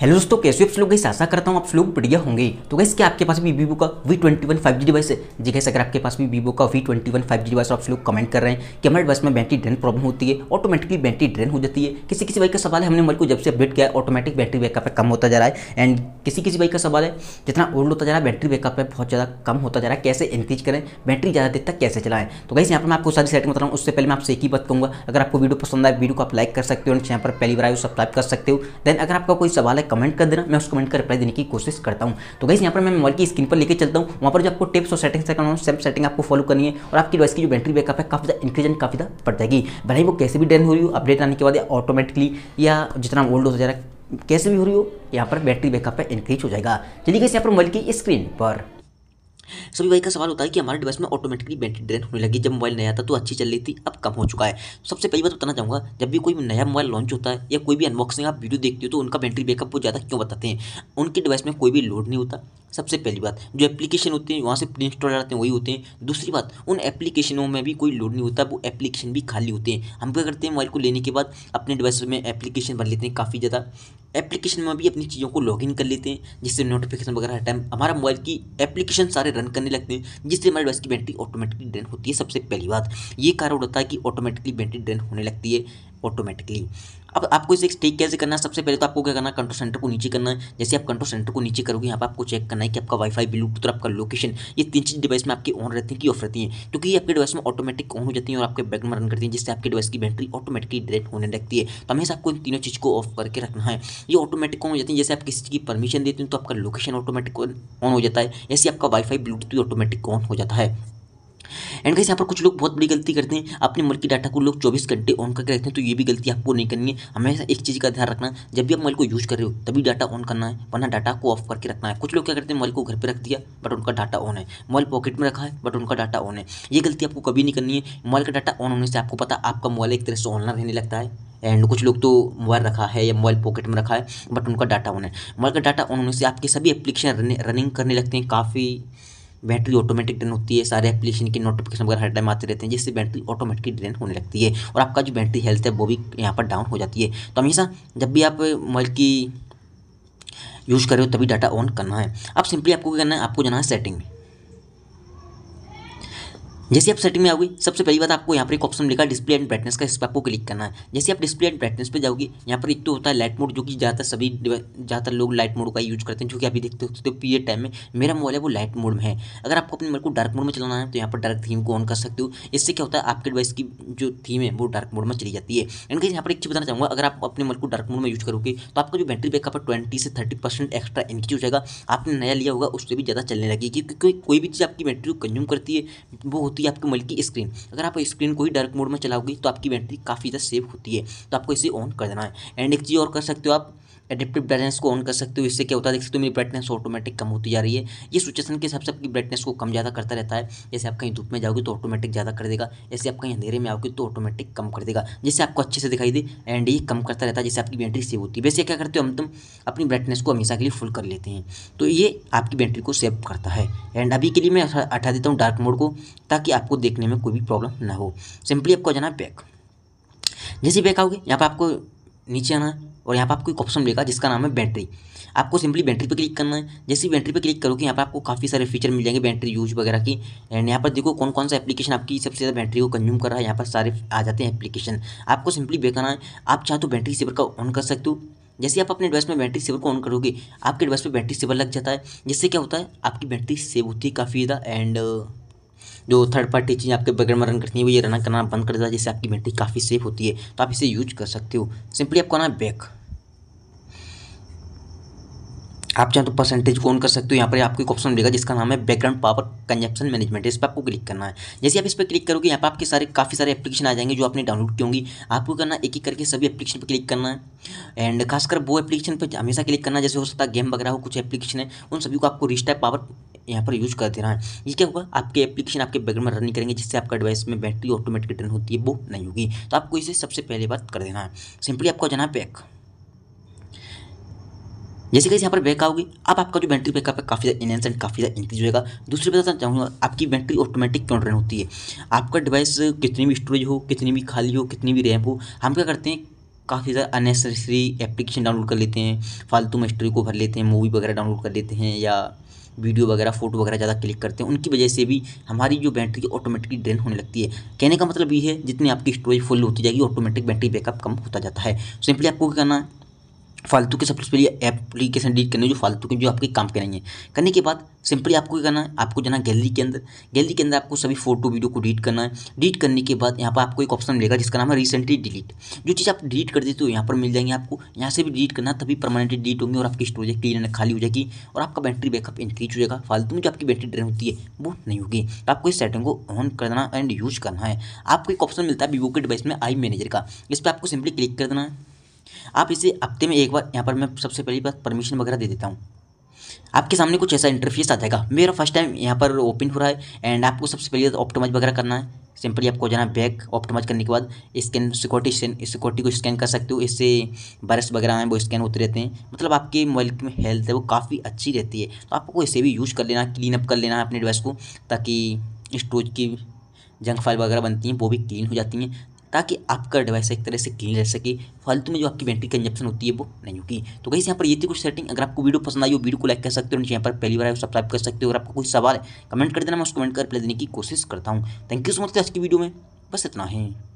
hello दोस्तों कैसे आप लोग गई आशा करता हूँ आप लोग बढ़िया होंगे तो गैस क्या आपके पास भी वीवो का V twenty one five G device है जी कैसे अगर आपके पास भी वीवो का V twenty one five G device आप लोग कमेंट कर रहे हैं कि हमारे डिवाइस में बैटरी ड्रेन प्रॉब्लम होती है ऑटोमेटिकली बैटरी ड्रेन हो जाती है किसी किसी बाइक का सवाल है हमने मोबाइल को जब से अपडेट किया है ऑटोमेटिक बैटरी बैकअप कम होता जा रहा है एंड किसी किसी भाई का सवाल है जितना ओल्ड होता जा रहा है बैटरी बैकअप है बहुत ज़्यादा कम होता जा रहा है कैसे इंक्रीज करें बैटरी ज़्यादा देर तक कैसे चलाएं तो गैस यहाँ पर मैं आपको सारी सेटिंग बता रहा हूँ उससे पहले मैं आपसे एक ही बात कहूँगा अगर आपको वीडियो पसंद आए वीडियो को आप लाइक कर सकते हो एंड चैनल पर पहली बार सब्सक्राइब कर सकते हो देन अगर आपका कोई सवाल है है कमेंट कर देना मैं उस कमेंट का रिप्लाई देने की कोशिश करता हूँ तो गाइस यहाँ पर मैं मोबाइल की स्क्रीन पर लेकर चलता हूँ वहाँ पर जो आपको टिप्स और सेटिंग्स करना हो सेम सेटिंग आपको फॉलो करनी है और आपकी डिवाइस की जो बैटरी बैकअप है काफ़ी ज़्यादा इंक्रीजन काफ़ी ज़्यादा पड़ जाएगी भले वो कैसे भी डेन हो रही हो अपडेट आने के बाद ऑटोमेटिकली या जितना ओल्ड हो जा रहा है कैसे भी हो रही हो यहाँ पर बैटरी बैकअप है इंक्रीज हो जाएगा चलिए गाइस यहाँ पर मोबाइल की स्क्रीन पर सभी भाई का सवाल होता है कि हमारे डिवाइस में ऑटोमेटिकली बैटरी ड्रेन होने लगी जब मोबाइल नया था तो अच्छी चल रही थी अब कम हो चुका है सबसे पहली बात बताना चाहूँगा जब भी कोई नया मोबाइल लॉन्च होता है या कोई भी अनबॉक्सिंग आप वीडियो देखते हो तो उनका बैटरी बैकअप बहुत ज़्यादा क्यों बताते हैं उनके डिवाइस में कोई भी लोड नहीं होता सबसे पहली बात जो एप्लीकेशन होते हैं वहाँ से प्री इंस्टॉल जाते हैं वही होते हैं दूसरी बात उन एप्लीकेशनों में भी कोई लोड नहीं होता वो एप्लीकेशन भी खाली होते हैं हम क्या करते हैं मोबाइल को लेने के बाद अपने डिवाइस में एप्लीकेशन भर लेते हैं काफ़ी ज़्यादा एप्लीकेशन में भी अपनी चीज़ों को लॉगिन कर लेते हैं जिससे नोटिफिकेशन वगैरह हर टाइम हमारा मोबाइल की एप्लीकेशन सारे रन करने लगते हैं जिससे हमारे डिवाइस की बैटरी ऑटोमेटिकली ड्रेन होती है सबसे पहली बात ये कारण होता है कि ऑटोमेटिकली बैटरी ड्रेन होने लगती है ऑटोमेटिकली अब आपको इसे ठीक कैसे करना है सबसे पहले तो आपको क्या करना है कंट्रोल सेंटर को नीचे करना है जैसे आप कंट्रोल सेंटर को नीचे करोगे यहाँ पर आपको चेक करना है कि आपका वाईफाई ब्लूटूथ और आपका लोकेशन ये तीन चीज़ डिवाइस में आपकी ऑन रहती है कि ऑफ रहती है क्योंकि ये आपके डिवाइस में ऑटोमेटिक ऑन हो जाती है और आपके बैकग्राउंड में रन करती है जिससे आपके डिवाइस की बैटरी ऑटोमेटिकली डायरेक्ट होने लगती है तो हमेशा आपको इन तीनों चीज़ को ऑफ करके रखना है ये ऑटोमेटिक ऑन हो जाती है जैसे आप किसी चीज़ की परमिशन देते हैं तो आपका लोकेशन ऑटोमेटिक ऑन हो जाता है ऐसे आपका वाईफाई ब्लूटूथ भी ऑटोमेटिक ऑन हो जाता है एंड कैसे यहाँ पर कुछ लोग बहुत बड़ी गलती करते हैं अपने मोबाइल की डाटा को लोग चौबीस घंटे ऑन करके रखते हैं तो ये भी गलती आपको नहीं करनी है हमेशा एक चीज़ का ध्यान रखना जब भी आप मोबाइल को यूज़ कर रहे हो तभी डाटा ऑन करना है वरना डाटा को ऑफ करके रखना है कुछ लोग क्या करते हैं मोबाइल को घर पर रख दिया बट उनका डाटा ऑन है मोबाइल पॉकेट में रखा है बट उनका डाटा ऑन है ये गलती आपको कभी नहीं करनी है मोबाइल का डाटा ऑन होने से आपको पता आपका मोबाइल एक तरह से ऑनलाइन रहने लगता है एंड कुछ लोग तो मोबाइल रखा है या मोबाइल पॉकेट में रखा है बट उनका डाटा ऑन है मोबाइल का डाटा ऑन होने से आपके सभी एप्लीकेशन रनिंग करने लगते हैं काफ़ी बैटरी ऑटोमेटिक ड्रेन होती है सारे एप्लीकेशन की नोटिफिकेशन वगैरह हर टाइम आते रहते हैं जिससे बैटरी ऑटोमेटिक ड्रेन होने लगती है और आपका जो बैटरी हेल्थ है वो भी यहाँ पर डाउन हो जाती है तो हमेशा जब भी आप मोबाइल की यूज़ कर रहे हो तभी डाटा ऑन करना है अब सिंपली आपको क्या करना है आपको जाना है सेटिंग में जैसे आप सेटिंग में आओगे सबसे पहली बात आपको यहाँ पर एक ऑप्शन लिखा डिस्प्ले एंड ब्राइटनेस का इस पर आपको क्लिक करना है जैसे आप डिस्प्ले एंड ब्राइटनेस पे जाओगे यहाँ पर एक तो होता है लाइट मोड जो कि ज़्यादातर सभी ज़्यादातर लोग लाइट मोड का यूज करते हैं जो कि अभी देखते होते तो पी पीरियड टाइम में मेरा मोबाइल है वो लाइट मोड में है अगर आपको अपने मोबाइल को डार्क मोड में चलाना है तो यहाँ पर डार्क थीम को ऑन कर सकते हो इससे क्या होता है आपके डिवाइस की जो थीम है वो डार्क मोड में चली जाती है इनके यहाँ पर एक चीज़ बताना चाहूँगा अगर आप अपने मोबाइल को डार्क मोड में यूज करोगे तो आपका जो बैटरी बैकअप है ट्वेंटी से थर्टी परसेंट एक्स्ट्रा इनकी हो जाएगा आपने नया लिया होगा उससे भी ज़्यादा चलने लगेगी क्योंकि कोई भी चीज़ आपकी बैटरी को कंज्यूम करती है वो होती है आपकी मोबाइल की स्क्रीन अगर आप स्क्रीन को ही डार्क मोड में चलाओगे तो आपकी बैटरी काफ़ी ज़्यादा सेव होती है तो आपको इसे ऑन कर देना है एंड एक चीज़ और कर सकते हो आप एडेप्टिव ब्राइटनेस को ऑन कर सकते हो इससे क्या होता है देख सकते हो मेरी ब्राइटनेस ऑटोमेटिक कम होती जा रही है ये सिचुएशन के हिसाब से आपकी ब्राइटनेस को कम ज़्यादा करता रहता है जैसे आप कहीं धूप में जाओगे तो ऑटोमेटिक ज़्यादा कर देगा जैसे आप कहीं अंधेरे में आओगे तो ऑटोमेटिक कम कर देगा जैसे आपको अच्छे से दिखाई दे एंड ये कम करता रहता है जैसे आपकी बैटरी सेव होती है वैसे क्या करते हो हम तुम अपनी ब्राइटनेस को हमेशा के लिए फुल कर लेते हैं तो ये आपकी बैटरी को सेव करता है एंड अभी के लिए मैं हटा देता हूँ डार्क मोड को ताकि आपको देखने में कोई भी प्रॉब्लम ना हो सिंपली आपको जाना बैक जैसे बैक आओगे यहाँ पर आपको नीचे आना है और यहाँ पर आपको एक ऑप्शन मिलेगा जिसका नाम है बैटरी आपको सिंपली बैटरी पर क्लिक करना है जैसे ही बैटरी पर क्लिक करोगे यहाँ पर आपको काफ़ी सारे फीचर मिल जाएंगे बैटरी यूज वगैरह की एंड यहाँ पर देखो कौन कौन सा एप्लीकेशन आपकी सबसे ज़्यादा बैटरी को कंज्यूम कर रहा है यहाँ पर सारे आ जाते हैं एप्लीकेशन आपको सिंपली बेकाना है आप चाहे तो बैटरी सेवर का ऑन कर सकते हो जैसे आप अपने डिवाइस में बैटरी सेवर को ऑन करोगे आपके डिवाइस पर बैटरी सेवर लग जाता है जिससे क्या होता है आपकी बैटरी सेव होती है काफ़ी ज़्यादा एंड जो थर्ड पार्टी चीज़ें आपके बैकग्राउंड में रन करती है वो ये रन करना बंद कर देता है जिससे आपकी बैटरी काफ़ी सेफ होती है तो आप इसे यूज कर सकते हो सिंपली आपको आना बैक आप चाहे तो परसेंटेज को ऑन कर सकते हो यहाँ पर आपको एक ऑप्शन मिलेगा जिसका नाम है बैकग्राउंड पावर कंजप्शन मैनेजमेंट इस पर आपको क्लिक करना है जैसे आप इस पर क्लिक करोगे यहाँ पर आपके सारे काफ़ी सारे एप्लीकेशन आ जाएंगे जो आपने डाउनलोड की होंगी आपको करना एक एक करके सभी एप्लीकेशन पर क्लिक करना है एंड खासकर वो एप्लीकेशन पर हमेशा क्लिक करना जैसे हो सकता है गेम वगैरह हो कुछ एप्लीकेशन है उन सभी को आपको रिस्टाइप पावर यहाँ पर यूज़ कर दे रहा है ये क्या होगा आपके एप्लीकेशन आपके बैकग्राउंड में रन नहीं करेंगे जिससे आपका डिवाइस में बैटरी ऑटोमेटिक रिटर्न होती है वो नहीं होगी तो आपको इसे सबसे पहले बात कर देना है सिंपली आपको जाना है बैक जैसे कैसे यहाँ पर बैक आओगे अब आपका जो बैटरी बैकअप है काफ़ी ज़्यादा इनहेंस एंड काफ़ी ज़्यादा इंक्रीज होगा दूसरी बताना चाहूँगा आपकी बैटरी ऑटोमेटिक क्यों रन होती है आपका डिवाइस कितनी भी स्टोरेज हो कितनी भी खाली हो कितनी भी रैम हो हम क्या करते हैं काफ़ी ज़्यादा अननेसेसरी एप्लीकेशन डाउनलोड कर लेते हैं फालतू में स्टोरी को भर लेते हैं मूवी वगैरह डाउनलोड कर लेते हैं या वीडियो वगैरह फोटो वगैरह ज़्यादा क्लिक करते हैं उनकी वजह से भी हमारी जो बैटरी ऑटोमेटिकली ड्रेन होने लगती है कहने का मतलब ये है जितनी आपकी स्टोरेज फुल होती जाएगी ऑटोमेटिक बैटरी बैकअप कम होता जाता है सिंपली आपको क्या करना है फालतू के सबसे पहले एप्लीकेशन डिलीट करने जो फालतू के जो आपके काम के नहीं है करने के बाद सिंपली आपको क्या करना है आपको जाना गैलरी के अंदर गैलरी के अंदर आपको सभी फोटो वीडियो को डिलीट करना है डिलीट करने के बाद यहाँ पर आपको एक ऑप्शन मिलेगा जिसका नाम है रिसेंटली डिलीट जो चीज़ आप डिलीट कर देते हो यहाँ पर मिल जाएंगे आपको यहाँ से भी डिलीट करना तभी परमानेंटली डिलीट होंगे और आपकी स्टोरेज क्लियर खाली हो जाएगी और आपका बैटरी बैकअप इंक्रीज हो जाएगा फालतू में जो आपकी बैटरी ड्रेन होती है वो नहीं होगी तो आपको इस सेटिंग को ऑन करना एंड यूज करना है आपको एक ऑप्शन मिलता है वीवो के डिवाइस में आई मैनेजर का इस पर आपको सिंपली क्लिक कर देना है आप इसे हफ्ते में एक बार यहाँ पर मैं सबसे पहली बार परमिशन वगैरह दे देता हूँ आपके सामने कुछ ऐसा इंटरफेस आ जाएगा मेरा फर्स्ट टाइम यहाँ पर ओपन हो रहा है एंड आपको सबसे पहले ऑप्टोमाइज वगैरह करना है सिंपली आपको जाना बैक ऑप्टोमाइज करने के बाद स्कैन सिक्योरिटी सिक्योरिटी को स्कैन कर सकते हो इससे वायरस वगैरह हैं वो स्कैन होते रहते हैं मतलब आपके मोबाइल की हेल्थ है वो काफ़ी अच्छी रहती है तो आपको इसे भी यूज़ कर लेना क्लीन अप कर लेना है अपने डिवाइस को ताकि स्टोरेज की जंक फाइल वगैरह बनती हैं वो भी क्लीन हो जाती हैं ताकि आपका डिवाइस एक तरह से क्लीन रह सके फालतू में जो आपकी बैटरी कंजप्शन होती है वो नहीं होगी तो कहीं यहाँ पर ये थी कुछ सेटिंग अगर आपको वीडियो पसंद आई हो वीडियो को लाइक कर सकते हो यहाँ पर पहली बार सब्सक्राइब कर सकते हो और आपका कोई सवाल है कमेंट कर देना मैं उसको कमेंट कर देने की कोशिश करता हूँ थैंक यू सो मच आज की वीडियो में बस इतना है